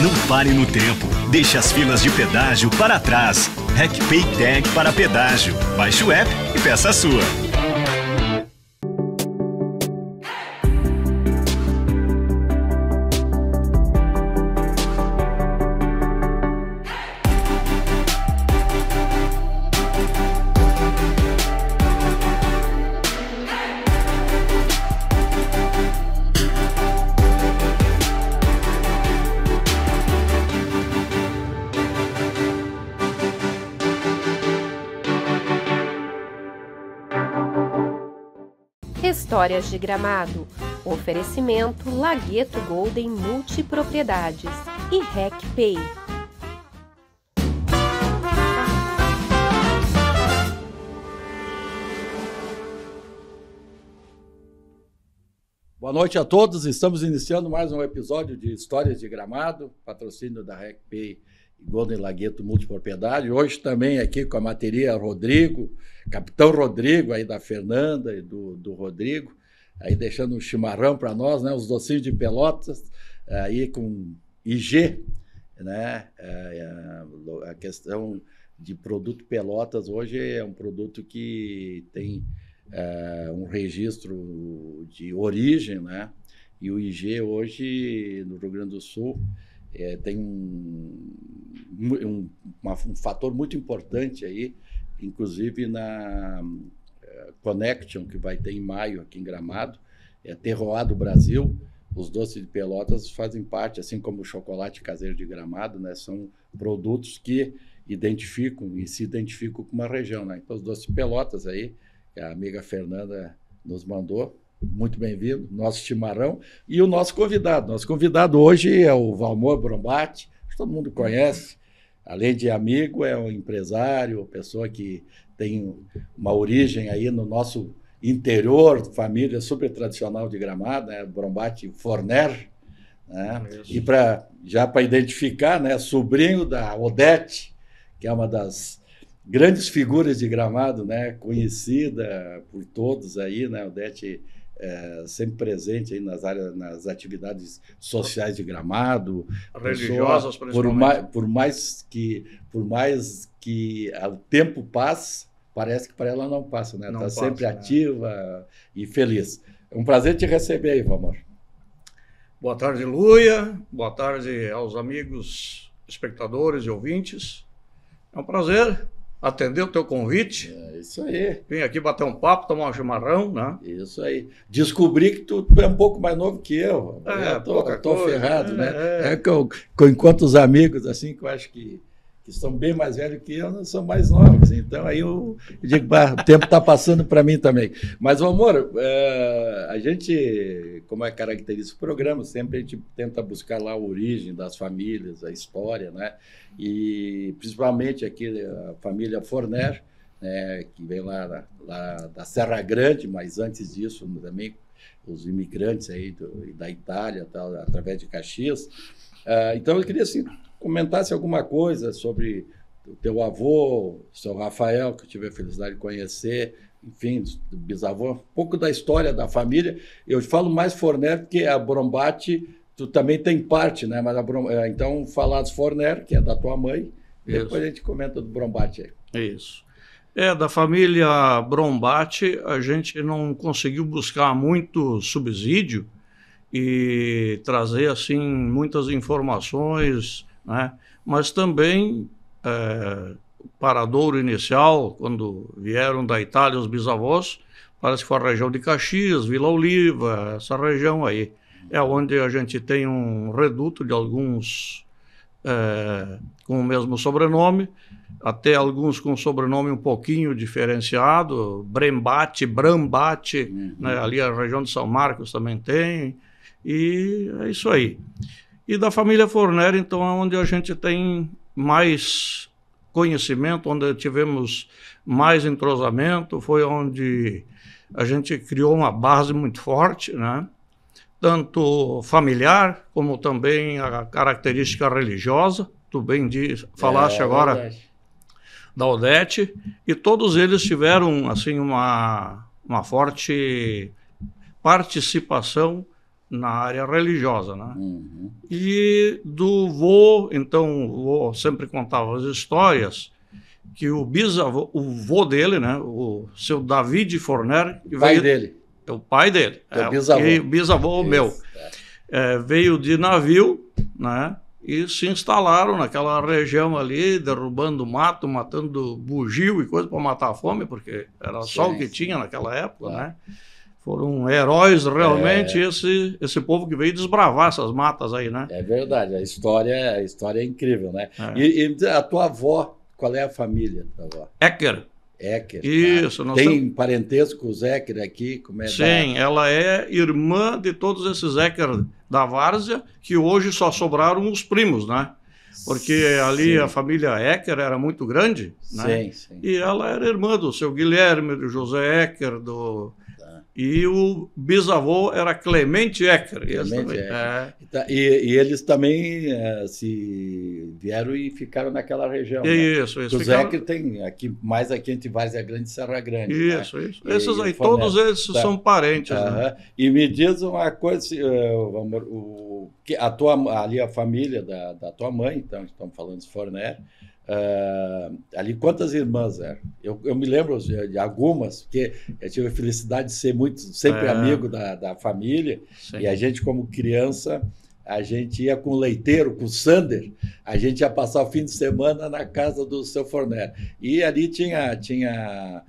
Não pare no tempo. Deixe as filas de pedágio para trás. RecPay Tag para pedágio. Baixe o app e peça a sua. de Gramado. Oferecimento Lagueto Golden Multipropriedades e RecPay. Boa noite a todos. Estamos iniciando mais um episódio de Histórias de Gramado, patrocínio da RecPay e Golden Lagueto Multipropriedade. Hoje também aqui com a materia Rodrigo, Capitão Rodrigo, aí da Fernanda e do, do Rodrigo aí deixando um chimarrão para nós, né? Os docinhos de pelotas, aí com IG, né? É, é, a questão de produto pelotas hoje é um produto que tem é, um registro de origem, né? E o IG hoje no Rio Grande do Sul é, tem um, um, uma, um fator muito importante aí, inclusive na Connection, que vai ter em maio aqui em Gramado, é Terroado Brasil. Os doces de Pelotas fazem parte, assim como o chocolate caseiro de Gramado, né? São produtos que identificam e se identificam com uma região, né? Então, os doces de Pelotas aí, que a amiga Fernanda nos mandou, muito bem-vindo, nosso chimarrão e o nosso convidado. Nosso convidado hoje é o Valmor Brombate, todo mundo conhece, além de amigo, é um empresário, pessoa que tem uma origem aí no nosso interior, família super tradicional de Gramado, né? Brombate Forner, né? E para já para identificar, né, sobrinho da Odete, que é uma das grandes figuras de Gramado, né, conhecida por todos aí, né? Odete é, sempre presente aí nas áreas, nas atividades sociais de Gramado, religiosas, por mais, por mais que por mais que o tempo passe, parece que para ela não passa, né? Está sempre né? ativa e feliz. É um prazer te receber aí, Valmor. Boa tarde, Luia. Boa tarde aos amigos, espectadores e ouvintes. É um prazer atender o teu convite. É isso aí. Vim aqui bater um papo, tomar um chimarrão, né? Isso aí. Descobri que tu é um pouco mais novo que eu. É, eu tô, tô ferrado, é, né? É. é que eu, encontro os amigos assim que eu acho que que são bem mais velhos que eu, não são mais novos. Então, aí eu, eu digo, bah, o tempo está passando para mim também. Mas, amor, é, a gente, como é característico do programa, sempre a gente tenta buscar lá a origem das famílias, a história, né? E principalmente aqui a família Forner, né, que vem lá, lá da Serra Grande, mas antes disso também os imigrantes aí do, da Itália, tal, através de Caxias. Uh, então, eu queria assim, comentasse alguma coisa sobre o teu avô, o seu Rafael, que eu tive a felicidade de conhecer, enfim, bisavô, um pouco da história da família. Eu falo mais Forner porque a Brombate, tu também tem parte, né? Mas Brom... É, então falar dos Forner, que é da tua mãe, Isso. depois a gente comenta do Brombate aí. É isso. É, da família Brombate, a gente não conseguiu buscar muito subsídio e trazer assim muitas informações né? mas também é, eh, paradouro inicial, quando vieram da Itália os bisavós, parece que foi a região de Caxias, Vila Oliva, essa região aí. É onde a gente tem um reduto de alguns é, com o mesmo sobrenome, até alguns com sobrenome um pouquinho diferenciado, Brembate, Brambate, uhum. né? ali a região de São Marcos também tem, e é isso aí. E da família Forner então, é onde a gente tem mais conhecimento, onde tivemos mais entrosamento, foi onde a gente criou uma base muito forte, né? tanto familiar como também a característica religiosa. Tu bem diz, falaste é, agora da Odete, e todos eles tiveram assim uma, uma forte participação na área religiosa, né? Uhum. E do vô, então, o vô sempre contava as histórias que o bisavô, o vô dele, né, o seu David Forner, que pai veio, dele. É o pai dele. é, é bisavô. bisavô Isso, meu. É. É, veio de navio, né? E se instalaram naquela região ali, derrubando mato, matando bugio e coisa para matar a fome, porque era Sim. só o que tinha naquela época, claro. né? Foram heróis realmente é... esse, esse povo que veio desbravar essas matas aí, né? É verdade, a história, a história é incrível, né? É. E, e, então, a tua avó, qual é a família da avó? Ecker. Ecker. Tá. Isso. Tem temos... parentesco com os Ecker aqui? Como é Sim, da... É? ela é irmã de todos esses Ecker da várzea, que hoje só sobraram os primos, né? porque ali sim. a família Ecker era muito grande, né? Sim, sim. E ela era irmã do seu Guilherme, do José Ecker, do e o bisavô era Clemente Ecker. Clemente É. E, e, eles também é, se vieram e ficaram naquela região. Né? Isso, isso. Os ficaram... Ecker tem aqui, mais aqui entre Várzea Grande e Serra Grande. Né? Isso, né? isso. E, Esses aí, todos eles tá. são parentes. Né? E me diz uma coisa, eh, vamos, o, que a tua, ali a família da, da tua mãe, então estamos falando de Forner, Uh, ali quantas irmãs eram? Eu, eu me lembro de, algumas, porque eu tive a felicidade de ser muito sempre é. amigo da, da família, Sim. e a gente, como criança, a gente ia com o leiteiro, com o Sander, a gente ia passar o fim de semana na casa do seu Forné. E ali tinha. tinha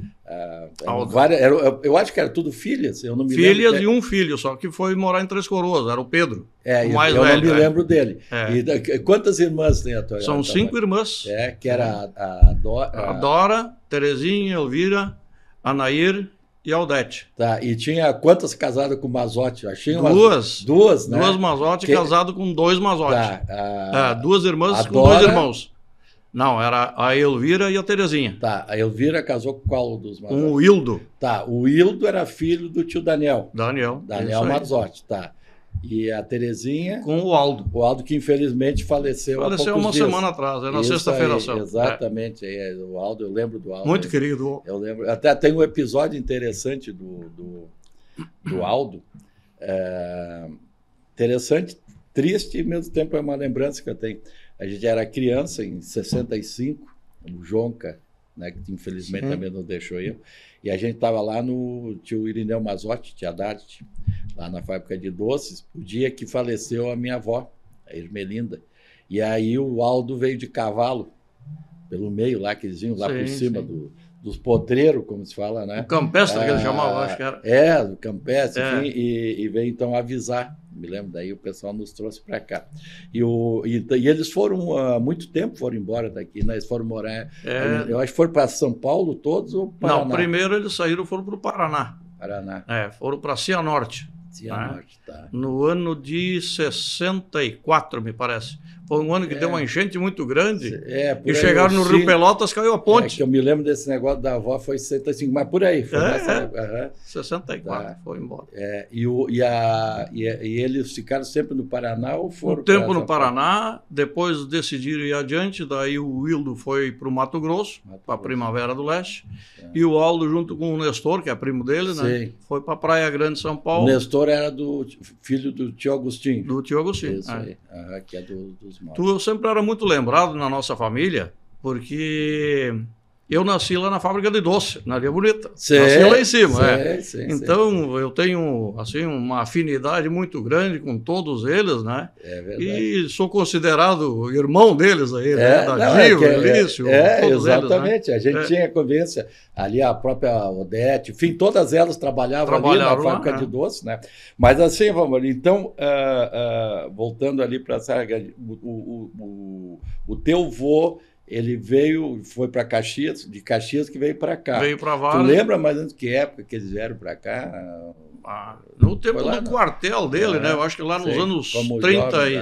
uh, várias, era, eu acho que era tudo filhas, eu não me filhas lembro. e um filho só, que foi morar em Três Coroas, era o Pedro. É, o mais eu, velho, não me é. lembro dele. É. E, quantas irmãs tem a tua? São cinco irmãs. É, que era a, a, Dora, a... a Dora, Terezinha, Elvira, Anair e Aldete. Tá, e tinha quantas casadas com Mazotti? Achei duas. Umas, duas, né? Duas Mazotti que... casado com dois Mazotti. Tá, é, a... é, duas irmãs com dois irmãos. Não, era a Elvira e a Terezinha. Tá, a Elvira casou com qual dos Mazotti? Com o Hildo. Tá, o Hildo era filho do tio Daniel. Daniel. Daniel Mazotti, tá e a Terezinha. Com o Aldo. O Aldo que infelizmente faleceu, faleceu há Faleceu uma dias. semana atrás, é na sexta-feira só. Exatamente, é. É, o Aldo, eu lembro do Aldo. Muito eu, querido. Eu lembro, até tem um episódio interessante do, do, do Aldo. É, interessante, triste e ao mesmo tempo é uma lembrança que eu tenho. A gente era criança em 65, o Jonca, né, que infelizmente Sim. também não deixou eu. E a gente estava lá no tio Irineu Mazotti, tia Darte, lá na fábrica de doces, o dia que faleceu a minha avó, a Irmelinda, E aí o Aldo veio de cavalo, pelo meio lá, que eles vinham lá sim, por cima sim. do dos podreiros, como se fala, né? O campestre ah, que ele chamava, acho que era. É, do campestre, é. Enfim, e, e, veio então avisar. Me lembro, daí o pessoal nos trouxe para cá. E, o, e, e eles foram há uh, ah, muito tempo, foram embora daqui, né? Eles foram morar. É. Eu acho que foram para São Paulo todos ou Paraná? Não, primeiro eles saíram foram para o Paraná. Paraná. É, foram para Cianorte. Cianorte, né? tá. No ano de 64, me parece. Foi um ano que é. deu uma enchente muito grande. É, e chegaram no Rio Pelotas, caiu a é, ponte. É, que eu me lembro desse negócio da avó, foi 65, mas por aí. Foi é, nessa Uhum. É. 64, tá. foi embora. É, e, o, e, a, e, e, eles ficaram sempre no Paraná ou foram? Um tempo no Paraná, depois decidiram ir adiante, daí o Wildo foi para o Mato Grosso, para a Primavera do Leste, é. e o Aldo, junto com o Nestor, que é primo dele, né? foi para Praia Grande, São Paulo. O Nestor era do filho do tio Agostinho. Do tio Agostinho. Isso aí, que é do, dos Tu, eu sempre era muito lembrado na nossa família, porque eu nasci lá na fábrica de doce, na Areia Bonita. nasci lá em cima. é. então eu tenho assim uma afinidade muito grande com todos eles, né? É verdade. E sou considerado irmão deles aí, né? é, né? Da é Gil, é, é, Elício, é, todos exatamente. Eles, né? A gente é. tinha convivência ali a própria Odete, enfim, todas elas trabalhavam ali na fábrica né? de doce, né? Mas assim, vamos Então uh, uh, voltando ali para a o, o, o, o teu vô ele veio, foi para Caxias, de Caxias que veio para cá. Veio para Vale. Tu lembra mais antes que época que eles vieram para cá? Ah, no tempo do quartel dele, né? Eu acho que lá nos anos 35 jovem,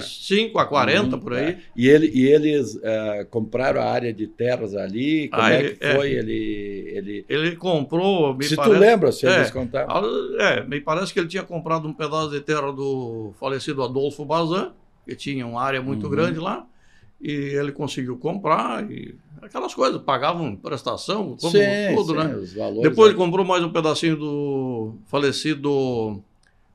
né? a 40, uhum, por aí. Tá. E, ele, e eles uh, compraram a área de terras ali. Como ah, é, é que é. foi? É, ele, ele... ele comprou. Me se parece... tu lembra, se é, eles contaram. Ah, é, me parece que ele tinha comprado um pedaço de terra do falecido Adolfo Bazan, que tinha uma área muito uhum. grande lá e ele conseguiu comprar e aquelas coisas, pagavam prestação, como sim, tudo, sim, né? Os valores, Depois é. ele comprou mais um pedacinho do falecido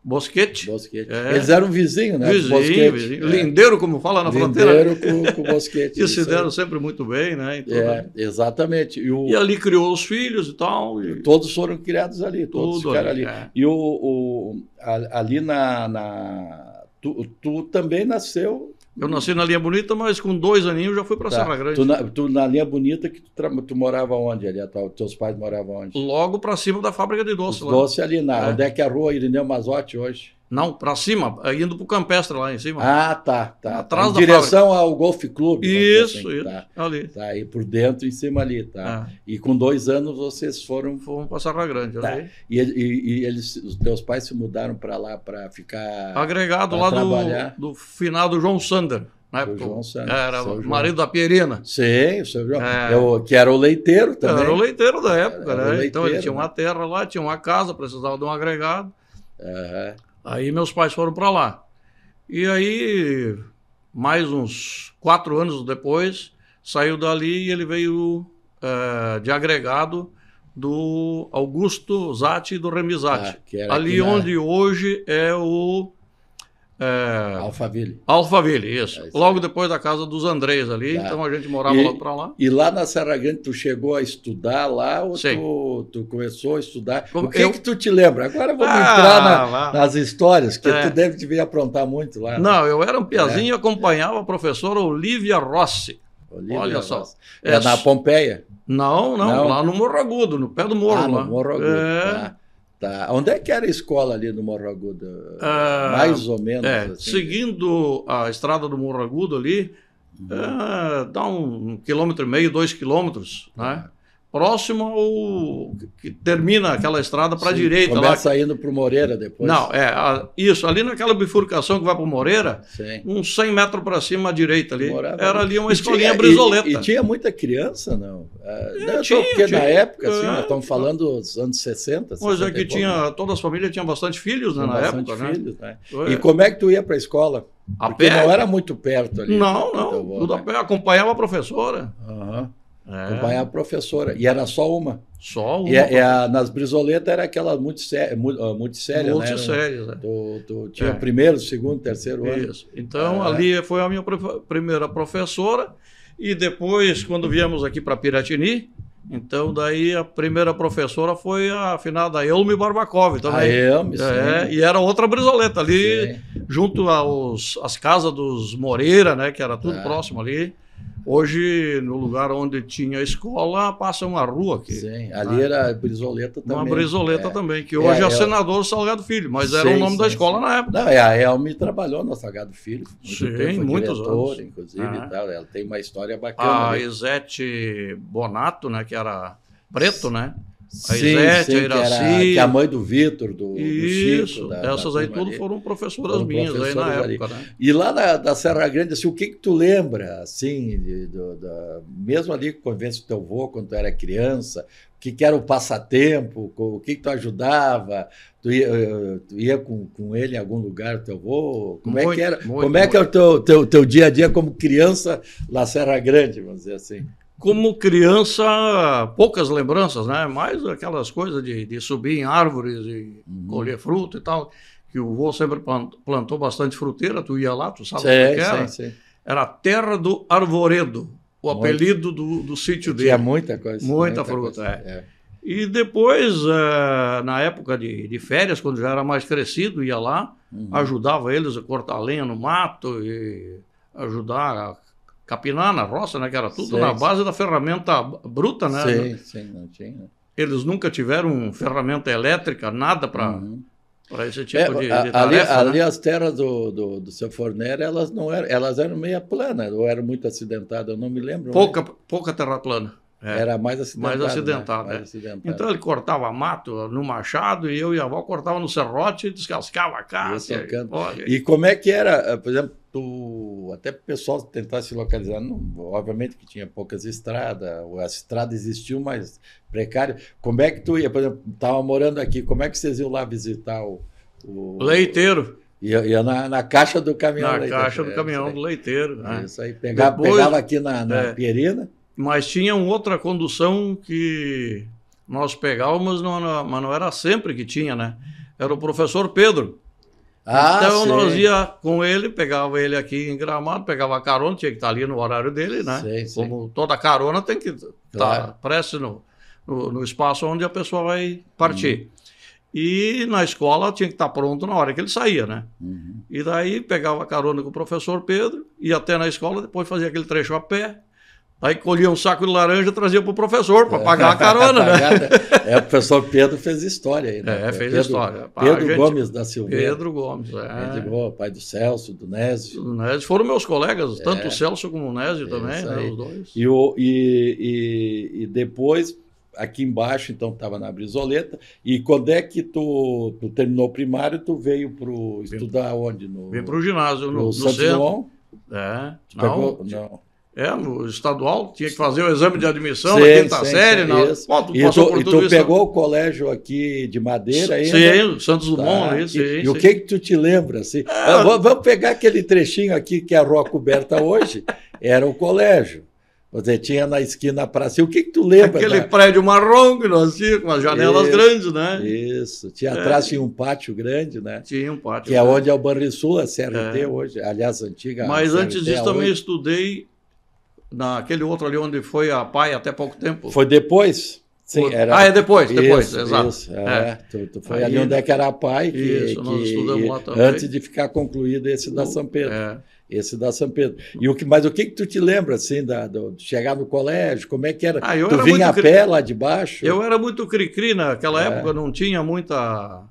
Bosquete. Bosquete. É. Eles eram vizinhos, né? Vizinho, Bosquete. vizinho. É. Lindeiro, como fala na Lindeiro fronteira. Né? Lindeiro com, com Bosquete. e se deram aí. sempre muito bem, né? Então, é, né? Exatamente. E, o... e, ali criou os filhos e tal. E... Todos foram criados ali, todos ficaram ali. ali. É. E o, o, ali na. na... Tu, tu também nasceu eu nasci na Linha Bonita, mas com dois aninhos já fui para tá. Serra Grande. Tu na, tu na, Linha Bonita, que tu, tra... tu morava onde ali? Tua... Teus pais moravam onde? Logo para cima da fábrica de doce. Os lá. Doce ali na... É. Onde é que é a rua Irineu Mazotti hoje? Não, para cima, é indo para o Campestre lá em cima. Ah, tá, tá. Atrás em da direção fábrica. ao Golf club. Isso, assim, isso. Tá. ali. Tá aí por dentro, em cima ali, tá. É. E com dois anos vocês foram... Fomos para Serra Grande, tá. ali. E, e, e, eles, os teus pais se mudaram para lá para ficar... Agregado lá do, do finado João Sander. Na época, João Sander. era o marido da Pierina. Sim, o seu João. É. Eu, é que era o leiteiro também. Era o leiteiro da época, era, né? leiteiro, então ele tinha né? uma terra lá, tinha uma casa, precisava de um agregado. Uhum. Aí meus pais foram para lá. E aí, mais uns quatro anos depois, saiu dali e ele veio é, de agregado do Augusto Zatti e do Remizati. Ah, ali onde hoje é o é... Alphaville. Alphaville, isso. É logo depois da casa dos Andrés ali, tá. então a gente morava e, logo para lá. E lá na Serra Grande, tu chegou a estudar lá ou tu, tu, começou a estudar? Como, o que, eu... que tu te lembra? Agora vamos ah, entrar na, nas histórias, que é. tu deve te ver aprontar muito lá. Né? Não, eu era um piazinho e é. acompanhava a professora Olivia Rossi. Olivia Olha só. É, na Pompeia? Não, não, não, lá no Morro Agudo, no pé do morro. Ah, lá. no Morro Agudo. É. Tá. Tá. Onde é que era a escola ali do Morro Agudo? Ah, Mais ou menos. É, assim. Seguindo a estrada do Morro Agudo ali, uhum. É, dá um, um, quilômetro e meio, dois quilômetros, uhum. né? Tá próximo ao que termina aquela estrada para a direita. Começa lá. indo para o Moreira depois. Não, é a, isso, ali naquela bifurcação que vai para o Moreira, Sim. uns 100 metros para cima à direita ali, Morava. era ali uma escolinha brisoleta. E, e, tinha muita criança, não? É, é não é tinha, porque é tinha. na época, assim, é, estamos né? tá. falando dos anos 60, Pois é, que tinha, né? todas as famílias tinham bastante filhos né, na bastante época. Né? Filhos, né? né? E como é que tu ia para a escola? A porque pé? não era muito perto ali. Não, não, então, tudo né? a pé, acompanhava a professora. Aham. Uhum. É. Acompanhar a professora. E era só uma. Só uma. E, é, e a, nas Brisoletas era aquela ah, né? multissérie, multissérie né? né? Do, do, tinha é. primeiro, segundo, terceiro Isso. ano. Isso. Então, é. ali foi a minha primeira professora. E depois, quando viemos aqui para Piratini, então daí a primeira professora foi a afinada Elmi Barbakov também. A Elmi, é, sim. E era outra brisoleta ali, sim. junto aos, às casas dos Moreira, né? Que era tudo é. próximo ali. Hoje, no lugar onde tinha a escola, passa uma rua aqui. Sim, tá? ali né? era Brizoleta também. Uma Brizoleta é. também, que é, hoje é, é, é senador Salgado Filho, mas sim, era o nome sim, da escola sim. na época. Não, é, a Elmi trabalhou no Salgado Filho. Muito sim, tempo, muitos diretor, anos. inclusive, e ah. tal. Ela tem uma história bacana. A né? Isete Bonato, né, que era preto, né? a sim, Isete, sim, a Iraci. Que, era, que a mãe do Vitor, do, Isso, do Chico. Da, essas da aí tudo foram professoras foram minhas aí na época. Né? E lá da, da, Serra Grande, assim, o que, que tu lembra, assim, de, mesmo ali que convence o teu avô quando tu era criança, o que, que era o passatempo, o que, que tu ajudava, tu ia, eh, tu ia com, com ele em algum lugar, teu avô? Como é muito, é que era? Muito, como é que era o teu, teu, teu dia a dia como criança na Serra Grande, vamos dizer assim? como criança, poucas lembranças, né? Mais aquelas coisas de, de subir em árvores e uhum. colher fruta e tal, que o vô sempre plantou bastante fruteira, tu ia lá, tu sabe o é que era. Sim, sim. Era a terra do arvoredo, o Muito. apelido do, do sítio dele. Tinha muita coisa. Muita, muita fruta, coisa, é. é. E depois, é, na época de, de, férias, quando já era mais crescido, ia lá, uhum. ajudava eles a cortar lenha no mato e ajudar a capinar na roça, né? Que era tudo na base sim. da ferramenta bruta, né? Sim, sim, não tinha. Eles nunca tiveram ferramenta elétrica, nada para uhum. esse é, tipo é, de, de tarefa, ali, né? as terras do, do, do seu Fornero, elas não eram, elas eram meia plana, ou eram muito acidentadas, eu não me lembro. Pouca, mas... pouca terra plana. É, Era mais acidentado. Mais né? acidentado, né? mais é. acidentado, Então ele cortava mato no machado e eu e a avó cortava no serrote e descascava a casa. E, e como é que era, eh, por exemplo, tu, até o pessoal tentar se localizar, não, obviamente que tinha poucas estradas, a estrada existiu, mas precária. Como é que tu ia, por exemplo, estava morando aqui, como é que vocês iam lá visitar o... o... Leiteiro. Ia, ia na, na, caixa do caminhão. Na leiteiro. caixa do é, caminhão do leiteiro. Né? Isso aí, pegava, Depois, pegava aqui na, na é, Pierina. Mas tinha outra condução que nós pegávamos, não, mas não era sempre que tinha, né? Era o professor Pedro. Ah, então sim. nós ia com ele, pegava ele aqui em Gramado, pegava a carona, tinha que estar ali no horário dele, né? Sim, sim. Como toda carona tem que estar tá claro. prestes no, no, no, espaço onde a pessoa vai partir. Hum. E na escola tinha que estar pronto na hora que ele saía, né? Uhum. E daí pegava carona com o professor Pedro, ia até na escola, depois fazia aquele trecho a pé, Aí colhia um saco de laranja e trazia para o professor para é. pagar a carona, né? é, o professor Pedro fez história aí, né? É, fez Pedro, história. Pedro Gomes da Silveira. Pedro Gomes, é. Pedro, pai do Celso, do Nézio. Do Nézio. Foram meus colegas, é. tanto o Celso como o Nézio é, também, né? Os dois. E, o, e, e, e depois, aqui embaixo, então estava na Brisoleta. E quando é que tu, tu terminou o primário, tu veio para estudar onde? No, Vim para o ginásio, no, no, no centro. É, não, pegou, não. É, no estadual, tinha que fazer o exame de admissão sim, na quinta sim, série. Sim, na... Bom, tu e tu, por e tu pegou o colégio aqui de Madeira aí? Sim, Santos Dumont. Tá. Aí, sim, e, o que que tu te lembra? Assim? É. Ah, vamos, vamos pegar aquele trechinho aqui que é a Rua Coberta hoje. Era o colégio. Você tinha na esquina para cima. O que, que tu lembra? Aquele da... prédio marrom que nós tínhamos, com as janelas isso, grandes, né? Isso. Tinha é. atrás tinha um pátio grande, né? Tinha um pátio. Que é grande. é onde é o Banrisul, a CRT é. hoje, aliás, antiga. Mas antes disso também estudei naquele outro ali onde foi a PAI até pouco tempo. Foi depois? Sim, era... Ah, é depois, depois, isso, exato. Isso, é. É. Foi Aí, ali onde é que era a PAI, que, isso, que, antes de ficar concluído esse da São Pedro. É. Esse da São Pedro. E o que, mas o que, que tu te lembra, assim, da, do, de chegar no colégio? Como é que era? Ah, tu era vinha a cri... pé lá de baixo? Eu era muito cri-cri naquela é. época, não tinha muita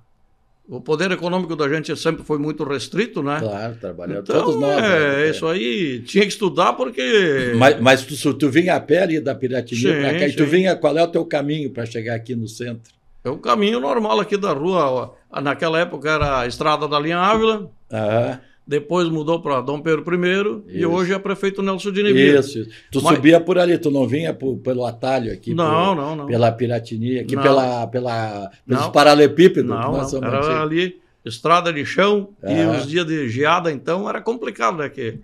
o poder econômico da gente sempre foi muito restrito, né? Claro, trabalhando então, todos nós. É, né? isso aí tinha que estudar porque. Mas, mas tu, tu vinha a pé ali da Piratininga para cá sim. e tu vinha. Qual é o teu caminho para chegar aqui no centro? É o caminho normal aqui da rua. Naquela época era a estrada da linha Ávila. Aham depois mudou para Dom Pedro I isso. e hoje é prefeito Nelson de Isso, isso. Tu Mas... subia por ali, tu não vinha por, pelo atalho aqui? Não, por, não, não. Pela Piratini, aqui não. pela, pela, pelos não. paralelepípedos? Não, não. era antigo. ali estrada de chão e é. os dias de geada então era complicado, né? Que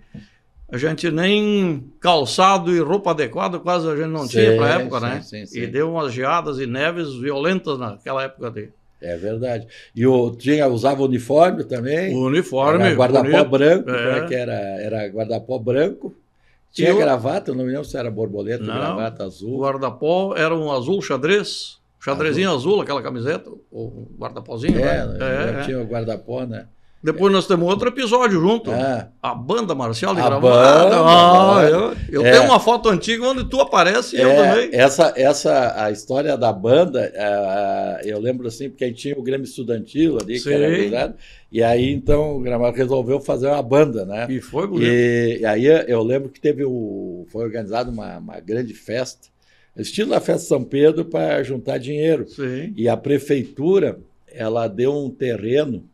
a gente nem calçado e roupa adequada quase a gente não sim, tinha para época, sim, né? Sim, e deu umas geadas e neves violentas naquela época dele. É verdade. E o, tinha, usava uniforme também. O uniforme. Guarda-pó branco, é. é. que era? Era guarda-pó branco. Tinha eu... gravata, não me lembro se era borboleta, não, gravata azul. O guarda-pó era um azul xadrez, xadrezinho azul, azul aquela camiseta, o guarda-pózinho. É, né? É, é, tinha o guarda-pó, né? Depois nós temos outro episódio junto. É. A banda marcial de Gramado. Ah, é. eu, eu é. tenho uma foto antiga onde tu aparece e é. eu também. Essa, essa, a história da banda, uh, eu lembro assim, porque a gente tinha o Grêmio Estudantil ali, Sim. que era amizade, e aí então o Gramado resolveu fazer uma banda, né? E foi bonito. E, e aí eu lembro que teve o, foi organizada uma, uma grande festa, estilo da festa São Pedro, para juntar dinheiro. Sim. E a prefeitura, ela deu um terreno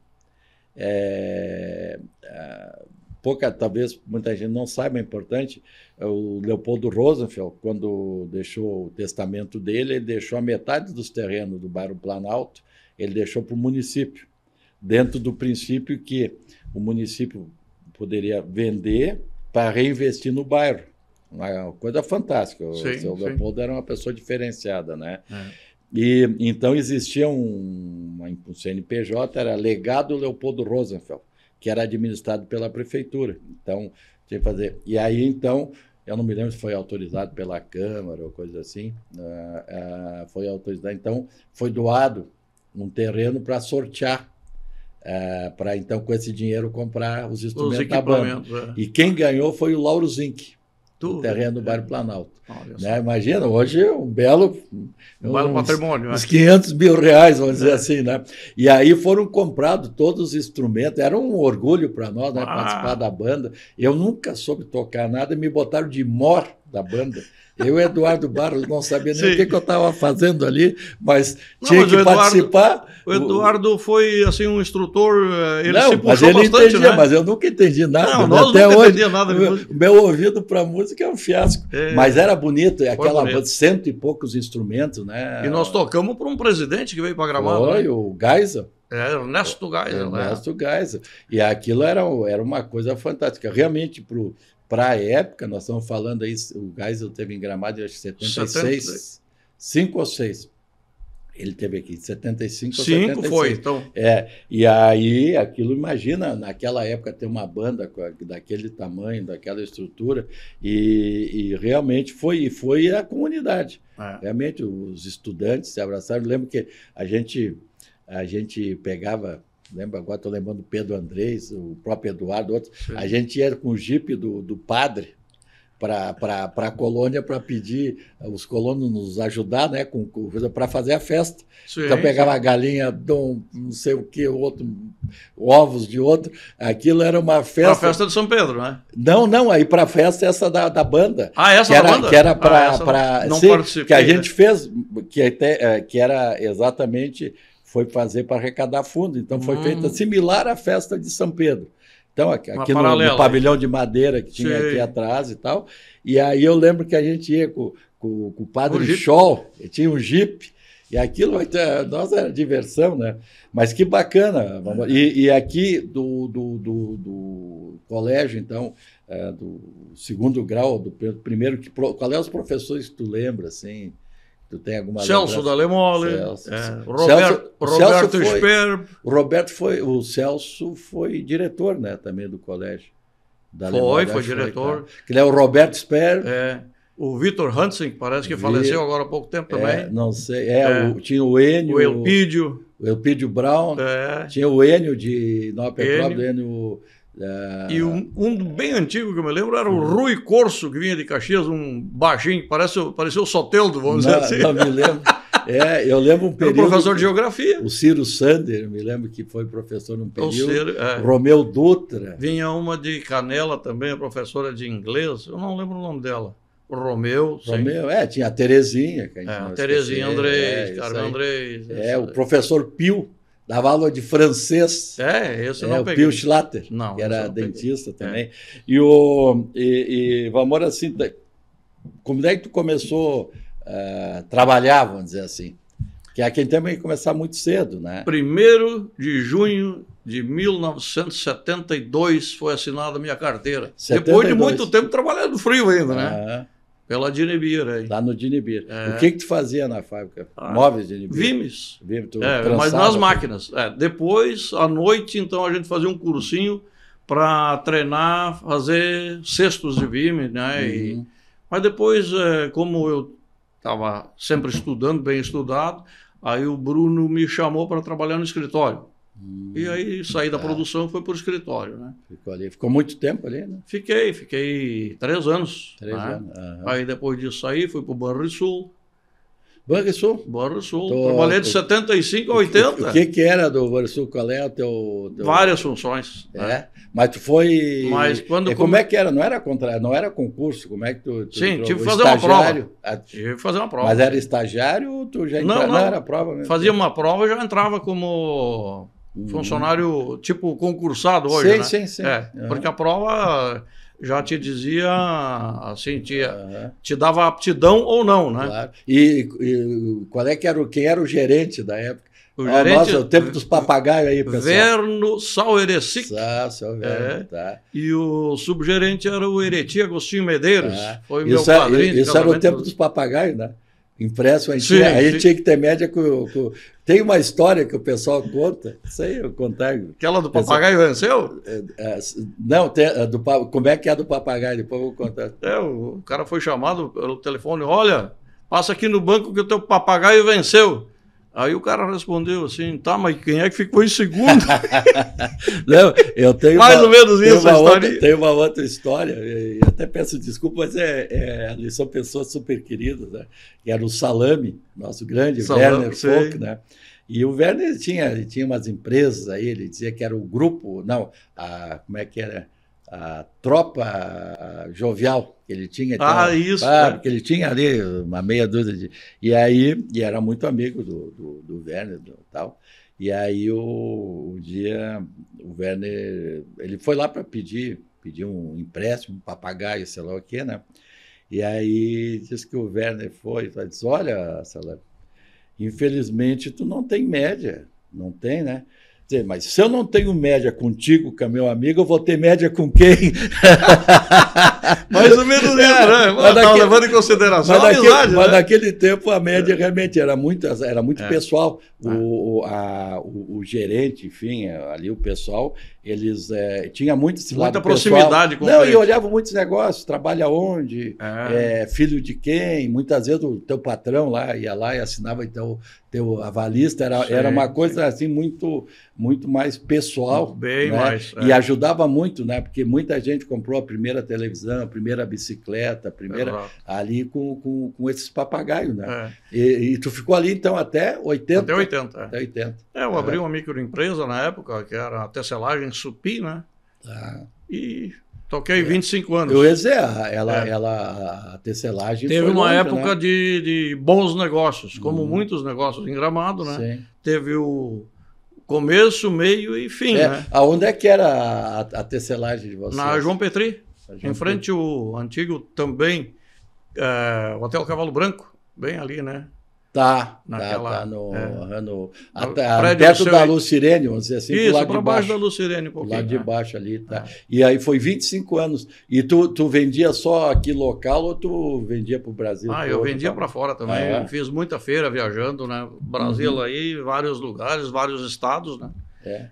é, é, pouca, talvez muita gente não saiba, é importante, é o Leopoldo Rosenfeld, quando deixou o testamento dele, ele deixou a metade dos terrenos do bairro Planalto, ele deixou para o município, dentro do princípio que o município poderia vender para reinvestir no bairro. Uma coisa fantástica. O sim. Leopoldo era uma pessoa diferenciada, né? É. E então existia um, um CNPJ, era legado Leopoldo Rosenfeld, que era administrado pela prefeitura. Então, tinha que fazer. E aí, então, eu não me lembro se foi autorizado pela Câmara ou coisa assim, uh, uh, foi autorizado. Então, foi doado um terreno para sortear. Uh, para então com esse dinheiro comprar os instrumentos os da banda. É. E quem ganhou foi o Lauro Zinck, do terreno do né? bairro Planalto. Né? Imagina, hoje é um belo, um belo uns, patrimônio. Né? Uns 500 mil reais, vamos dizer é. assim. Né? E aí foram comprados todos os instrumentos, era um orgulho para nós né, ah. participar da banda. Eu nunca soube tocar nada, e me botaram de mor da banda. Eu, Eduardo Barros, não sabia nem o que, que, eu estava fazendo ali, mas não, tinha mas que o Eduardo, participar. O Eduardo foi assim um instrutor, eh, ele não, se puxou mas ele bastante, entendia, né? Mas eu nunca entendi nada. Não, né? até hoje, nada. Meu, meu ouvido para música é um fiasco. É, mas era bonito, é aquela bonito. Banda, cento e poucos instrumentos, né? E nós tocamos para um presidente que veio para gravar. Foi, né? o Geisel. É, Ernesto Geisel. Né? Ernesto né? Geisel. E aquilo era, era uma coisa fantástica. Realmente, para o para a época, nós estamos falando aí, o Geisel teve em Gramado, acho que 76, 70. 5 ou 6. Ele teve aqui, 75 Cinco ou 76. 5 foi, então. É, e aí, aquilo, imagina, naquela época ter uma banda daquele tamanho, daquela estrutura, e, e realmente foi, foi a comunidade. É. Realmente, os estudantes se abraçaram. Eu lembro que a gente, a gente pegava lembra agora, estou lembrando Pedro Andrés, o próprio Eduardo, outros. Sim. A gente ia com o jipe do, do padre para a colônia para pedir os colonos nos ajudar, né, com, com para fazer a festa. Sim, então pegava sim. galinha, dom, não sei o que, outro, ovos de outro. Aquilo era uma festa. Para a festa de São Pedro, né? Não, não. Aí para a festa essa da, da banda. Ah, essa que era, banda. Que era para ah, para não, não sim, que a gente né? fez que até é, que era exatamente foi fazer para arrecadar fundo. Então foi hum. feita similar à festa de São Pedro. Então, aqui, aqui no, no, pavilhão de madeira que tinha Sim. aqui atrás e tal. E aí eu lembro que a gente ia com, com, com o padre o Scholl, tinha um jipe, e aquilo, nós era diversão, né? Mas que bacana. E, e aqui do, do, do, do colégio, então, é, do segundo grau, do primeiro, que, qual é os professores que tu lembra, assim? Tu tem alguma Celso Dalemole. da Lemole, Celso, é. Roberto, Celso, Roberto foi, O Roberto foi, o Celso foi diretor, né, também do colégio. Da foi, Lemole, foi diretor. Tá. Que é o Roberto Esper. É. O Vitor Hansen, parece que Vi... faleceu agora há pouco tempo é, também. É, não sei, é, o, é. tinha o Enio. O Elpídio. O Elpídio Brown. É. Tinha o Enio de Nova Petrópolis, o Enio é. E um, um, bem antigo que eu me lembro era o uhum. Rui Corso, que vinha de Caxias, um baixinho, parece, parecia o Soteldo, vamos não, dizer assim. Não me lembro. É, eu lembro um período. Era professor de geografia. O Ciro Sander, eu me lembro que foi professor num período. O Ciro, é. Romeu Dutra. Vinha uma de Canela também, professora de inglês, eu não lembro o nome dela. O Romeu. Romeu, sim. é, tinha a Terezinha. Que a gente é, Terezinha esquecia. Andrés, é, Carmen Andrés. É, o professor Pio. Dava aula de francês. É, isso é, não o peguei. Pio Schlatter, não, que era dentista peguei. É. também. É. E o e, e, Vamor, assim, como é que tu começou a uh, eh, trabalhar, vamos dizer assim? Que é aqui também começar muito cedo, né? 1 de junho de 1972 foi assinada a minha carteira. 72. Depois de muito tempo trabalhando frio ainda, né? Ah. Pela Dinebir aí. Lá no Dinebir. É. O que que tu fazia na fábrica? Ah, Móveis Dinebir? Vimes. Vimes tu é, mas nas máquinas. É, depois, à noite, então, a gente fazia um cursinho para treinar, fazer cestos de Vimes, né? Uhum. mas depois, é, como eu estava sempre estudando, bem estudado, aí o Bruno me chamou para trabalhar no escritório. Hum, e aí hum, saí da é. produção e fui para o escritório, né? Ficou ali. Ficou muito tempo ali, né? Fiquei, fiquei três anos. Três né? anos. Uhum. Aí depois disso saí, fui para o Banrisul. Banrisul? Banrisul. Tô... Trabalhei de 75 a 80. O que, que era do Banrisul? Qual é o teu... teu... Várias funções. Né? É? Né? Mas tu foi... Mas quando... É, e como é que era? Não era, contra... não era concurso? Como é que tu... tu Sim, tive que fazer estagiário... uma prova. Ah, tive que fazer uma prova. Mas era estagiário ou tu já entrava? Não, não. não era prova mesmo? Fazia uma prova e já entrava como Uhum. Funcionário tipo concursado hoje, sim, né? Sim, sim, é, uhum. Porque a prova já te dizia, assim, te, uhum. te dava aptidão ou não, né? Claro. E, e, qual é que era, o, quem era o gerente da época? O oh, gerente, nossa, o tempo dos papagaios aí, pessoal. Verno Sal Erecic. Sá, Verno, é, tá. E o subgerente era o Ereti Agostinho Medeiros. Ah. Foi isso meu é, padrinho. É, isso era o tempo dos papagaios, né? Impresso, a gente, sim, tinha, a gente tinha que ter média com, com, Tem uma história que o pessoal conta, sei eu contar. Aquela do papagaio venceu? É, é, não, tem, é, do, como é que é do papagaio? Depois eu vou contar. É, o, o cara foi chamado pelo telefone: olha, passa aqui no banco que o teu papagaio venceu. Aí o cara respondeu assim, tá, mas quem é que ficou em segundo? Não, né? eu tenho Mais uma, ou menos isso uma história. Outra, tem uma outra história, e até peço desculpa, mas é, é ali são pessoas super queridas, né? Que era o Salame, nosso grande Salame, Werner Folk, né? E o Werner tinha, tinha umas empresas aí, ele dizia que era o grupo, não, a, como é que era? a tropa jovial que ele tinha. Ah, isso! Claro, que ele tinha ali uma meia dúzia de... E aí, e era muito amigo do, do, do Werner e tal. E aí, o, o dia, o Werner, ele foi lá para pedir, pedir um empréstimo, um papagaio, sei lá o quê, né? E aí, disse que o Werner foi, e disse, olha, lá, infelizmente, tu não tem média, não tem, né? Dizer, mas se eu não tenho média contigo, com é meu amigo, eu vou ter média com quem? Mais ou menos isso, é, né? Mas daquele, tá levando em consideração mas, amizade, daquele, né? naquele, tempo a média é. realmente era muito, era muito é. pessoal. O, é. o, a, o, o, gerente, enfim, ali o pessoal eles é, tinha muito esse muita proximidade pessoal. com não e olhavam muitos negócios trabalha onde é. É, filho de quem muitas vezes o teu patrão lá ia lá e assinava então teu avalista era, sim, era uma coisa sim. assim muito muito mais pessoal bem né? mais e é. ajudava muito né porque muita gente comprou a primeira televisão a primeira bicicleta a primeira Exato. ali com, com, com, esses papagaios né é. e, e, tu ficou ali então até 80 até 80 é. até 80 é, eu abri uma microempresa na época que era a tecelagem de Supi, né? Ah. E toquei é. 25 anos. Eu ia ela, é. ela, a tecelagem. Teve uma longe, época né? de, de, bons negócios, como hum. muitos negócios em Gramado, né? Sim. Teve o começo, meio e fim. É. Né? Aonde é que era a, a tecelagem de vocês? Na João Petri, em frente ao antigo também é, Hotel Cavalo Branco, bem ali, né? Tá, tá, naquela, tá, tá no, é, no, até, no perto da Luz Sirene, vamos dizer assim, Isso, lado de baixo. da Luz Sirene um pouquinho. Lá de né? baixo ali, tá. É. E aí foi 25 anos. E tu, tu vendia só aqui local ou tu vendia para o Brasil? Ah, eu vendia tá? para fora também. Ah, é? Fiz muita feira viajando, né? Brasil uhum. aí, vários lugares, vários estados, né? É.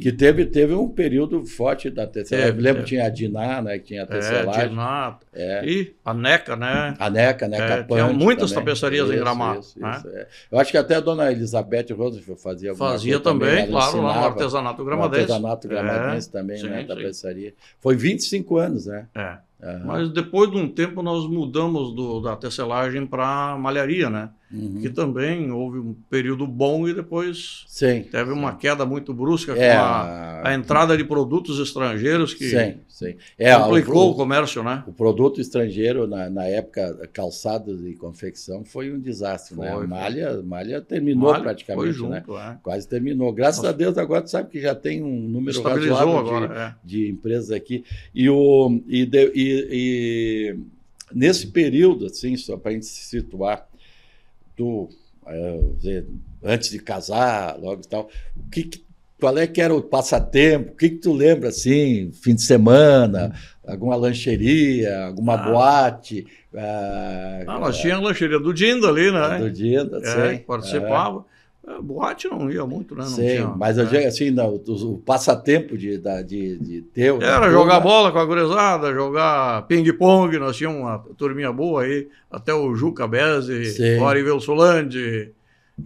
Que teve, teve um período forte da tecelagem. Teve, lembro que tinha a Diná, né? Que tinha a tecelagem. É, Diná. É. é. E a NECA, né? A NECA, a NECA é, Tinha muitas também. tapeçarias isso, em Gramado. Isso, né? isso, é. Eu acho que até a dona Elizabeth Roosevelt fazia alguma Fazia também, também claro, lá no artesanato gramadense. No artesanato é, gramadense é, também, sim, né? Sim. Tapeçaria. Foi 25 anos, né? É. Uhum. Mas depois de um tempo nós mudamos do, da tecelagem para malharia, né? Uhum. Que também houve um período bom e depois sim, teve sim. uma queda muito brusca é, com a, a, entrada de produtos estrangeiros que sim, é, complicou o, o, comércio, né? O produto estrangeiro, na, na época, calçados e confecção, foi um desastre. Foi, né? A malha, malha terminou malha praticamente, né? junto, né? É. Quase terminou. Graças Nossa. a Deus, agora tu sabe que já tem um número razoável agora, de, é. de, empresas aqui. E, o, e, de, e, e nesse período, assim, só para a gente se situar, tu, antes de casar, logo e tal, o que, que qual é que era o passatempo? O que, que tu lembra assim, fim de semana, alguma lancheria, alguma ah. boate? Ah, ah, nós é, tínhamos a lancheria do Dinda ali, né? Do Dinda, é, sim. Participava. É. É, boate não ia muito, né? Não Sim, tinha, mas eu né? digo assim, o, o, passatempo de, da, de, de ter... Era jogar bola com a gurizada, jogar ping-pong, nós tínhamos uma turminha boa aí, até o Juca Bezzi, o Arivel Solandi,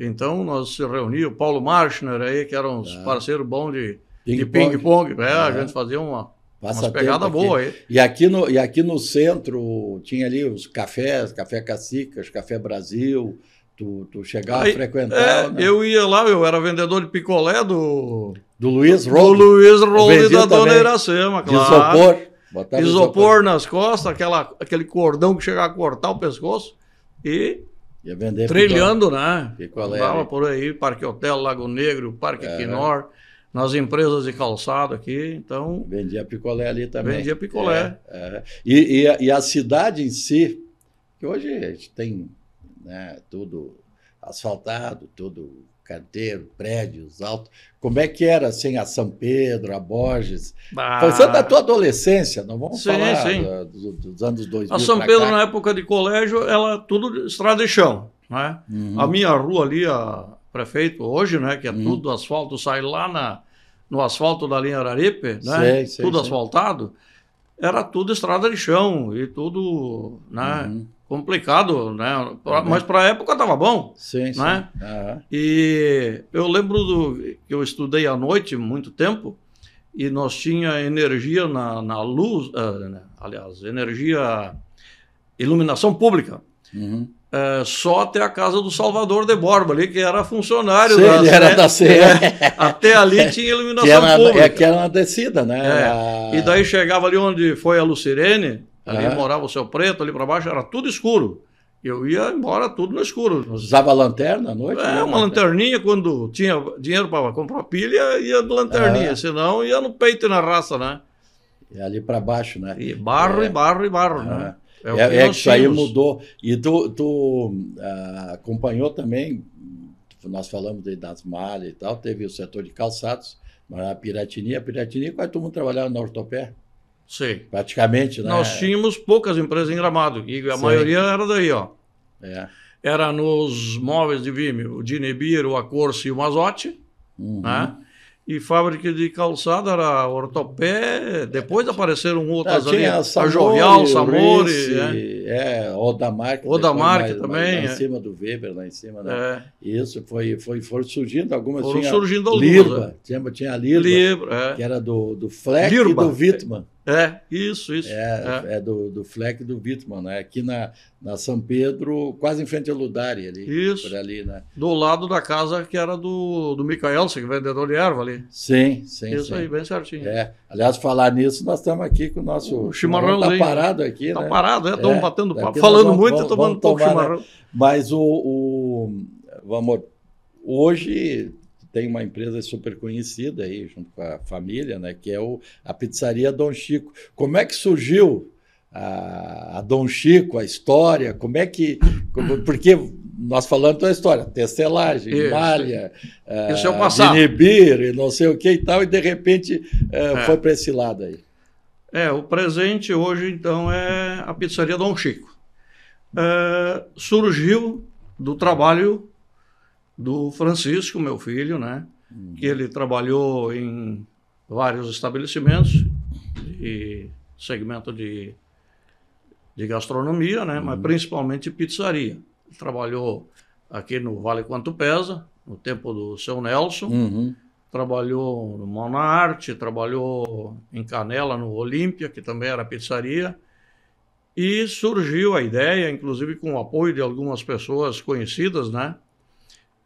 então nós se reuníamos, o Paulo Marchner aí, que era um ah. parceiro bom de ping-pong, ping é, a ah. gente fazia uma, Umas pegada boas boa aí. E aqui, no, e aqui no centro tinha ali os cafés, Café Cacicas, Café Brasil, Tu, tu chegar a frequentar? É, né? Eu ia lá, eu era vendedor de picolé do. Do Luiz Roll. Do Luiz Roll da Dona Iracema, claro. De isopor. Botava isopor nas costas, aquela, aquele cordão que chegava a cortar o pescoço e Ia vender trilhando, né? Picolé. Andava por aí, Parque Hotel, Lago Negro, Parque é. Quinor, nas empresas de calçado aqui, então... Vendia picolé ali também. Vendia picolé. É, é. E, e, e, a cidade em si, que hoje a gente tem né? tudo asfaltado, tudo canteiro, prédios altos. Como é que era assim a São Pedro, a Borges? Ah. Pensando da tua adolescência, não vamos sim, falar sim. dos anos 2000. A São Pedro, cá. na época de colégio, ela tudo estrada de chão. Né? Uhum. A minha rua ali, a prefeito, hoje, né, que é uhum. tudo asfalto, sai lá na, no asfalto da linha Araripe, né? tudo asfaltado, era tudo estrada de chão e tudo. Né? Uhum complicado, né? Pra, é, né? mas para a época estava bom. Sim, né? sim. Uhum. E eu lembro do, que eu estudei à noite muito tempo e nós tinha energia na, na luz, uh, aliás, energia, iluminação pública. Uhum. Eh, só até a casa do Salvador de Borba ali, que era funcionário Sim, da ele era da CE. É, até ali é, tinha iluminação que era, é pública. É que era uma descida, né? É. E daí chegava ali onde foi a Lucirene, Ali morava o seu preto, ali para baixo era tudo escuro. Eu ia embora tudo no escuro. Usava lanterna à noite? É, né, uma lanterninha. Quando tinha dinheiro para comprar pilha, ia de lanterninha. Senão ia no peito e na raça, né? E é ali para baixo, né? E barro, é. e barro, e barro, né? É, é, que, é que isso aí mudou. E tu, tu ah, acompanhou também, nós falamos de, das malhas e tal, teve o setor de calçados, mas a Piratini, a Piratini quase todo mundo trabalhava na ortopé. Sei. Praticamente, né? Nós tínhamos poucas empresas em Gramado e a maioria era daí, ó. É. Era nos móveis de Vime, o Dinebir, o Acorce e o Mazotti, uhum. né? E fábrica de calçada era Ortopé, depois é. apareceram tá, outras ah, ali, a, Samori, a Jovial, Samori, Rice, é. é, Odamark, Odamark mais, também, mais, é. lá em é. cima do Weber, lá em cima, né? É. Isso foi, foi, foi surgindo algumas, Foram tinha surgindo algumas, Libra. é. tinha, tinha a libra é. que era do, do Fleck e do Wittmann. É, isso, isso. É, é. é do, do Fleck e do Wittmann, né? Aqui na, na São Pedro, quase em frente ao Ludari ali. Isso. Por ali, né? Do lado da casa que era do, do você que é vendedor de erva ali. Sim, sim. Isso sim. aí, bem certinho. É. Aliás, falar nisso, nós estamos aqui com o nosso. O chimarrãozinho. está parado aqui, tá né? parado, é, estamos é, batendo papo. Falando vamos, muito vamos, e tomando pouco né? chimarrão. Né? Mas o, o. Vamos. Hoje tem uma empresa super conhecida aí, junto com a família, né, que é o, a Pizzaria Dom Chico. Como é que surgiu a, a Dom Chico, a história? Como é que. Como, porque nós falamos toda a história, testelagem, isso. malha, isso uh, eh, inibir, não sei o que e tal, e de repente uh, é. foi para esse lado aí. É, o presente hoje, então, é a Pizzaria Dom Chico. Uh, surgiu do trabalho do Francisco, meu filho, né? Uhum. Que ele trabalhou em vários estabelecimentos e segmento de, de gastronomia, né? Uhum. Mas principalmente pizzaria. Ele trabalhou aqui no Vale Quanto Pesa, no tempo do seu Nelson. Uhum. Trabalhou no Mão Arte, trabalhou em Canela, no Olímpia, que também era pizzaria. E surgiu a ideia, inclusive com o apoio de algumas pessoas conhecidas, né?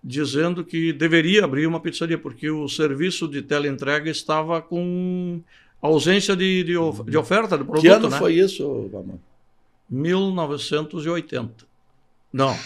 dizendo que deveria abrir uma pizzaria, porque o serviço de teleentrega estava com ausência de, de, of uhum. de oferta de produto. Que ano né? foi isso, Vamão? 1980. Não,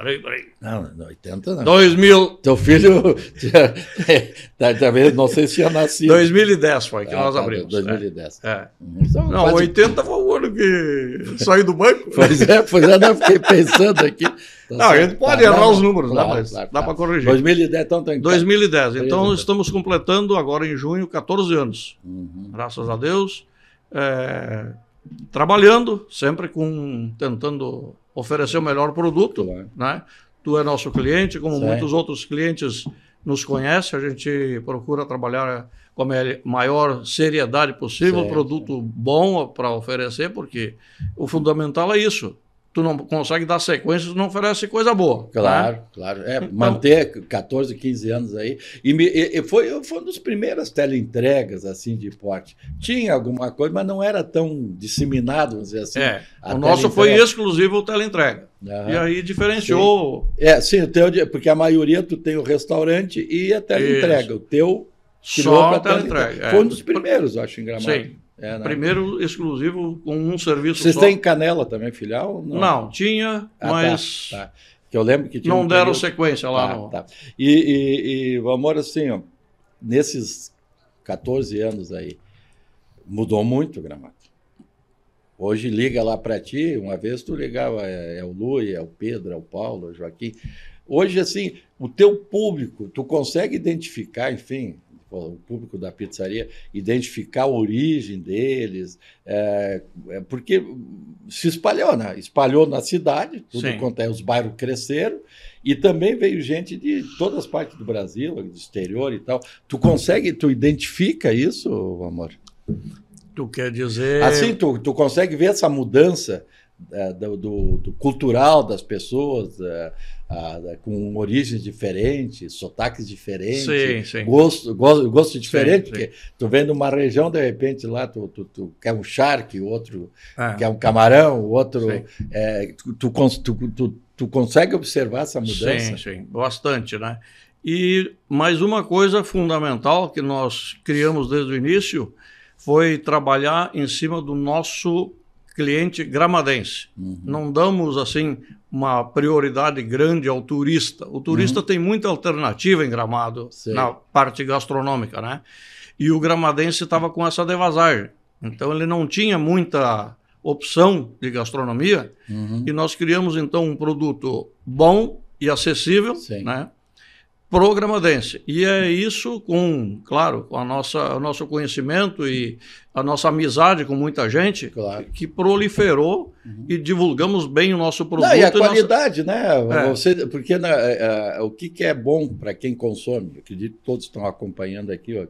Peraí, peraí. Não, não, 80 não. 2000. Teu filho, talvez, tá, tá não sei se tinha nascido. 2010 foi que ah, nós tá, abrimos. 2010. Né? É. Uhum, então, não, faz... 80 foi o ano que saiu do banco. Pois é, pois é, não, fiquei pensando aqui. Então, não, a gente pode tá, errar não, os números, né, claro, né, mas claro, dá para corrigir. 2010, então tem 2010, então estamos completando agora em junho 14 anos. Uhum. Graças a Deus. É, trabalhando, sempre com tentando oferecer o melhor produto, né? Tu é nosso cliente, como certo. muitos outros clientes nos conhecem, a gente procura trabalhar com a maior seriedade possível, certo. produto bom para oferecer, porque o fundamental é isso tu não consegue dar sequência, tu não oferece coisa boa. Tá? Claro, né? claro. É, então, manter 14, 15 anos aí. E, me, e foi, foi uma das primeiras teleentregas, assim, de porte. Tinha alguma coisa, mas não era tão disseminado, vamos dizer assim. É, o nosso foi exclusivo o teleentrega. E aí diferenciou... Sim. É, sim, teu, porque a maioria tu tem o restaurante e a teleentrega. Isso. O teu... Só a teleentrega. É. Foi um é. dos primeiros, eu acho, em Gramado. Sim. É, né? Primeiro exclusivo com um serviço Vocês só. têm Canela também, filial? Não, não tinha, ah, tá, mas... Tá, tá. Que eu lembro que tinha Não um deram período... sequência lá. Tá, no... tá. E, e, e, assim, ó, nesses 14 anos aí, mudou muito o gramado. Hoje liga lá para ti, uma vez tu ligava, é, é o Lui, é o Pedro, é o Paulo, é o Joaquim. Hoje, assim, o teu público, tu consegue identificar, enfim, o público da pizzaria, identificar a origem deles, é, é, porque se espalhou, né? Espalhou na cidade, tudo Sim. quanto é, os bairros cresceram, e também veio gente de todas as partes do Brasil, do exterior e tal. Tu consegue, tu identifica isso, amor? Tu quer dizer. Assim, tu, tu consegue ver essa mudança é, do, do, do, cultural das pessoas. É, com origens diferentes, sotaques diferentes, sim, sim. gosto, gosto, gosto diferente, sim, porque tu vendo uma região, de repente lá tu, tu, tu quer um charque, o outro ah. quer um camarão, o outro. É, tu, tu, tu, consegue observar essa mudança? Sim, sim, bastante, né? E mais uma coisa fundamental que nós criamos desde o início foi trabalhar em cima do nosso cliente gramadense. Uhum. Não damos assim uma prioridade grande ao turista. O turista uhum. tem muita alternativa em Gramado na parte gastronômica, né? E o gramadense estava com essa devasagem. Então ele não tinha muita opção de gastronomia uhum. e nós criamos então um produto bom e acessível, Sim. né? programadense. E é isso com, claro, com a nossa, o nosso conhecimento e a nossa amizade com muita gente claro. que, que, proliferou uhum. e divulgamos bem o nosso produto. Não, e a qualidade, nossa... né? É. Você, porque na, a, a, o que, que é bom para quem consome, eu acredito que todos estão acompanhando aqui ó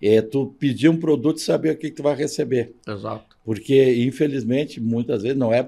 é tu pedir um produto e saber o que, que tu vai receber. Exato. Porque, infelizmente, muitas vezes não é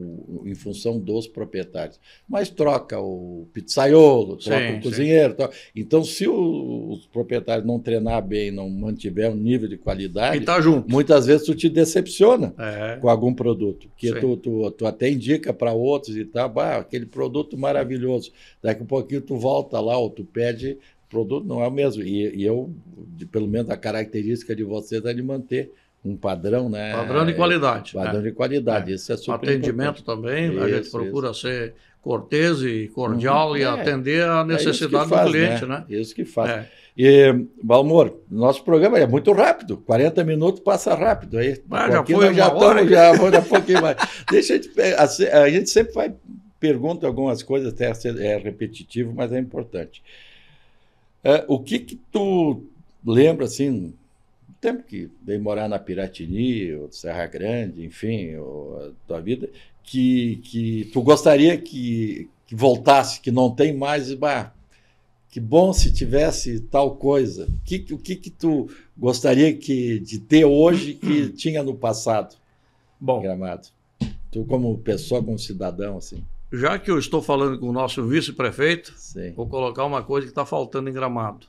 o, em função dos proprietários. Mas troca o pizzaiolo, troca sim, o cozinheiro. Troca... Então, se o, os proprietários não treinar bem, não mantiver um nível de qualidade, tá muitas vezes tu te decepciona é. com algum produto. Que tu, tu, tu, até indica para outros e tal, bah, aquele produto maravilhoso. Daqui a um pouquinho tu volta lá ou tu pede, produto não é o mesmo. E, e eu, de, pelo menos a característica de vocês é de manter um padrão, né? Padrão de qualidade. Né? Padrão né? de qualidade, é. isso é super Atendimento importante. também, isso, a gente procura isso. ser cortês e cordial uhum. e é. atender a é necessidade é faz, do cliente, né? né? Isso que faz. É. E, Balmor, nosso programa é muito rápido, 40 minutos passa rápido aí. Ah, mas já foi já estamos, já vou dar um pouquinho mais. Deixa a, gente sempre vai pergunta algumas coisas, até é repetitivo, mas é importante. É, o que que tu lembra, assim, tempo que veio morar na Piratini, ou Serra Grande, enfim, ou a tua vida, que, que tu gostaria que, que voltasse, que não tem mais, bah, que bom se tivesse tal coisa. Que, o que, que tu gostaria que, de ter hoje que tinha no passado? Bom, Gramado. Tu como pessoa, como cidadão, assim. Já que eu estou falando com o nosso vice-prefeito, vou colocar uma coisa que está faltando em Gramado: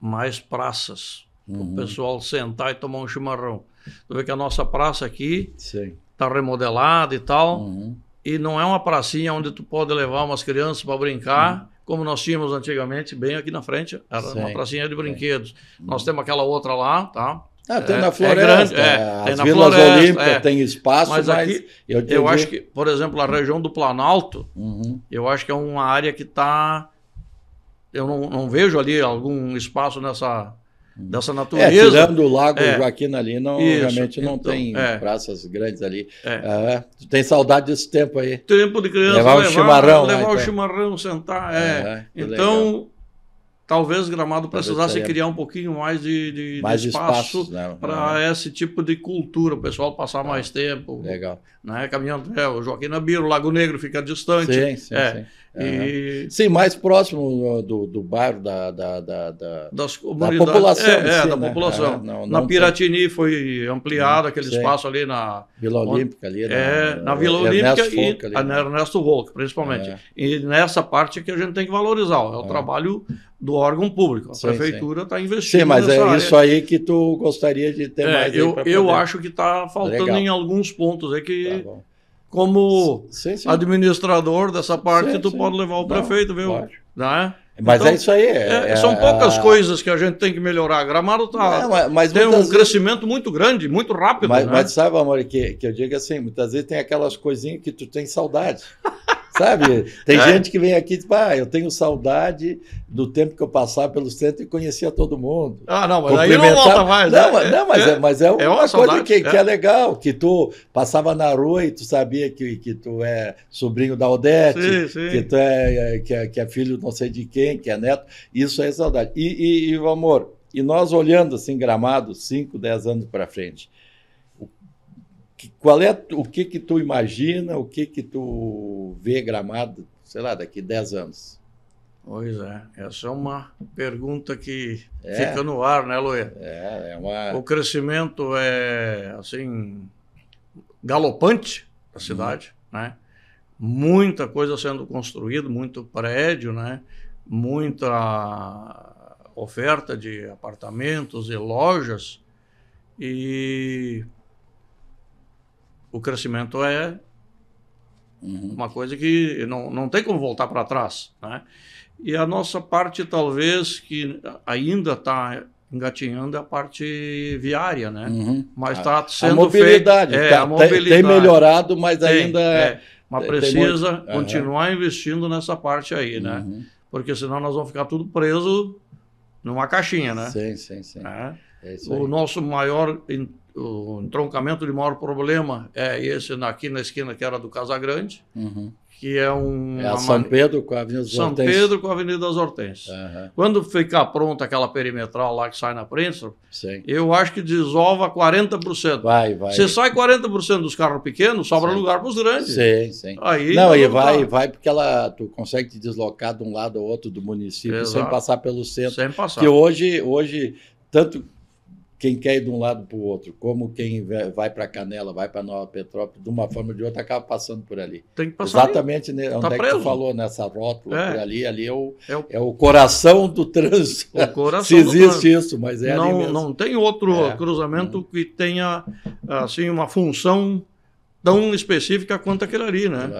mais praças uhum. o pessoal sentar e tomar um chimarrão. Tu vê que a nossa praça aqui está remodelada e tal, uhum. e não é uma pracinha onde tu pode levar umas crianças para brincar, uhum. como nós tínhamos antigamente, bem aqui na frente, era Sim. uma pracinha de brinquedos. Uhum. Nós temos aquela outra lá, tá? Ah, tem é, na é floresta, é grande, é, é as vilas olímpicas, é. tem espaço, mas, mas aqui, eu, eu, acho que, por exemplo, a região do Planalto, uhum. eu acho que é uma área que está... Eu não, não vejo ali algum espaço nessa dessa é, natureza. É, tirando o Lago é. Joaquina ali, não, realmente não então, tem é. praças grandes ali. É. é tem saudade desse tempo aí. Tempo de criança. Levar o chimarrão. Levar, lá, né, levar então. o chimarrão, sentar. É. é então, legal. Talvez Gramado precisasse criar um pouquinho mais de, de, mais de espaço né? para é. esse tipo de cultura, o pessoal passar ah, mais tempo. Legal. Né? Caminhando, é, o Joaquim Nabiro, Lago Negro fica distante. Sim, sim, é. sim. E... sim mais próximo uh, do, do bairro, da, da, da, da, das da população. É, é, si, da né? população. não na Piratini tem... foi ampliado uhum, aquele sim. espaço ali na... Vila Olímpica ali. Né? É, na, na Vila Olímpica Ernesto e Volk, ali, né? Ernesto Volk, principalmente. E nessa parte que a gente tem que valorizar, é o trabalho do órgão público. A sim, prefeitura está investindo. Sim, mas é área. isso aí que tu gostaria de ter é, mais. Eu, eu acho que está faltando Legal. em alguns pontos. É que, tá como sim, sim. administrador dessa parte, tu pode levar o prefeito, viu? Pode. Né? Mas então, é isso aí. É, é, são poucas coisas que a gente tem que melhorar. Gramado tá, é, mas tem um vezes... crescimento muito grande, muito rápido. Mas, né? mas sabe, amor, que, que eu digo assim: muitas vezes tem aquelas coisinhas que tu tem saudade. Sabe? Tem é. gente que vem aqui e diz, ah, eu tenho saudade do tempo que eu passava pelo centro e conhecia todo mundo. Ah, não, mas aí não volta mais. Não, né? não mas, é, é, mas é, é uma, é uma coisa saudade, que, é. que é. legal, que tu passava na rua e tu sabia que, que tu é sobrinho da Odete, sim, sim. Que, tu é, é que, que, é, filho não sei de quem, que é neto. Isso é saudade. E, e, e o amor, e nós olhando assim, gramado, 5, 10 anos para frente, qual é o que que tu imagina, o que que tu vê gramado, sei lá, daqui 10 anos? Pois é, essa é uma pergunta que é. fica no ar, né, Luia? É, é uma... O crescimento é, assim, galopante da uhum. cidade, né? Muita coisa sendo construída, muito prédio, né? Muita oferta de apartamentos e lojas e o crescimento é uhum. uma coisa que não, não tem como voltar para trás. Né? E a nossa parte, talvez, que ainda está engatinhando é a parte viária, né? Uhum. Mas está sendo a mobilidade, feito, é, tá, a tá- mobilidade. Tem, melhorado, mas tem, ainda... É, é- mas precisa muito... continuar investindo nessa parte aí, né? Uhum. Porque senão nós vamos ficar tudo preso numa caixinha, né? Sim, sim, sim. É. É o nosso maior o entroncamento de maior problema é esse aqui na esquina que era do Casagrande, uhum. que é um é São Pedro com a Avenida das São Pedro com a Avenida das Hortênsias. Uhum. Quando ficar pronta aquela perimetral lá que sai na prensa, eu acho que desova 40%. Vai, vai. Você sai 40% dos carros pequenos, sobra sim. lugar para os grandes. Sim, sim. Aí não, e vai, vai porque ela tu consegue te deslocar de um lado ao outro do município Exato. sem passar pelo centro. Sem passar. Que hoje hoje tanto quem quer ir de um lado para o outro, como quem vai para Canela, vai para Nova Petrópolis, de uma forma ou de outra, acaba passando por ali. Tem que passar Exatamente ali. Né, tá onde tá é preso. que tu falou, nessa rótula, é. por ali, ali é o, é o, é o coração do trânsito. Coração Se existe isso, mas é não, Não tem outro é. cruzamento uhum. que tenha assim, uma função tão específica quanto aquele ali, né?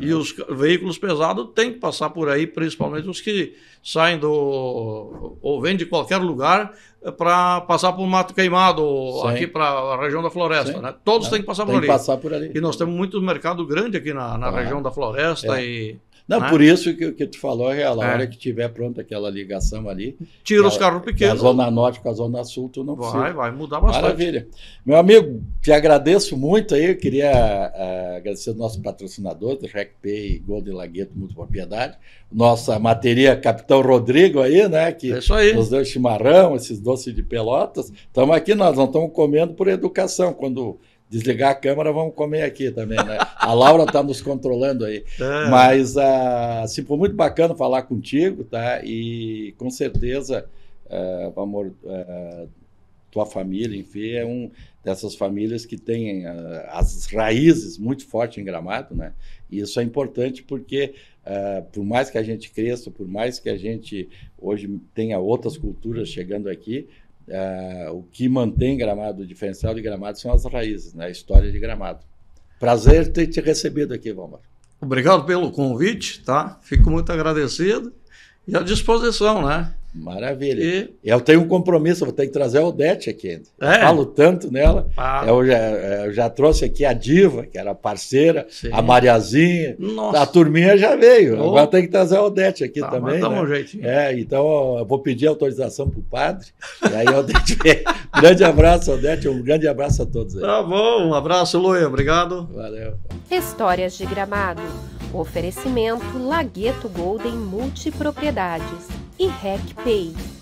E os veículos pesados têm que passar por aí, principalmente os que saem do ou vêm de qualquer lugar eh, para passar por mato queimado Sim. aqui para a região da floresta, Sim. né? Todos Não, têm que passar por, ali. passar por ali. E nós temos muito mercado grande aqui na, na ah. região da floresta é. e não, né? por isso que o que tu falou é real. A é. hora que tiver pronta aquela ligação ali. Tira os carros pequenos. A zona né? norte com a zona sul, tu não vai, precisa. Vai, vai mudar bastante. Maravilha. Meu amigo, te agradeço muito aí. Eu queria uh, agradecer o nosso patrocinador, do RecPay Golden Lagueto Muito piedade. Nossa materia Capitão Rodrigo aí, né? Que é isso aí. nos deu chimarrão, esses doces de pelotas. Estamos aqui, nós não estamos comendo por educação. Quando desligar a câmera, vamos comer aqui também, né? A Laura está nos controlando aí. É. Mas, uh, assim, foi muito bacana falar contigo, tá? E com certeza, uh, amor, uh, tua família, enfim, é um dessas famílias que tem ah, as raízes muito fortes em Gramado, né? E isso é importante porque, é, por mais que a gente cresça, por mais que a gente hoje tenha outras culturas chegando aqui, ah, o que mantém Gramado, o diferencial de Gramado são as raízes, né? a história de Gramado. Prazer ter te recebido aqui, Valmar. Obrigado pelo convite, tá? Fico muito agradecido e à disposição, né? Maravilha. E... Eu tenho um compromisso, vou ter que trazer a Odete aqui. É? Falo tanto nela. Ah. Eu, já, eu, eh, já, trouxe aqui a Diva, que era parceira, Sim. a Mariazinha. Nossa. A turminha já veio. Oh. Agora tem que trazer a Odete aqui tá, também. Dá né? um jeitinho. É, então eu vou pedir autorização para o padre. E aí, Odete, grande abraço, Odete. Um grande abraço a todos aí. Tá bom, um abraço, Luia. Obrigado. Valeu. Histórias de Gramado. Oferecimento Lagueto Golden Multipropriedades e RecPay.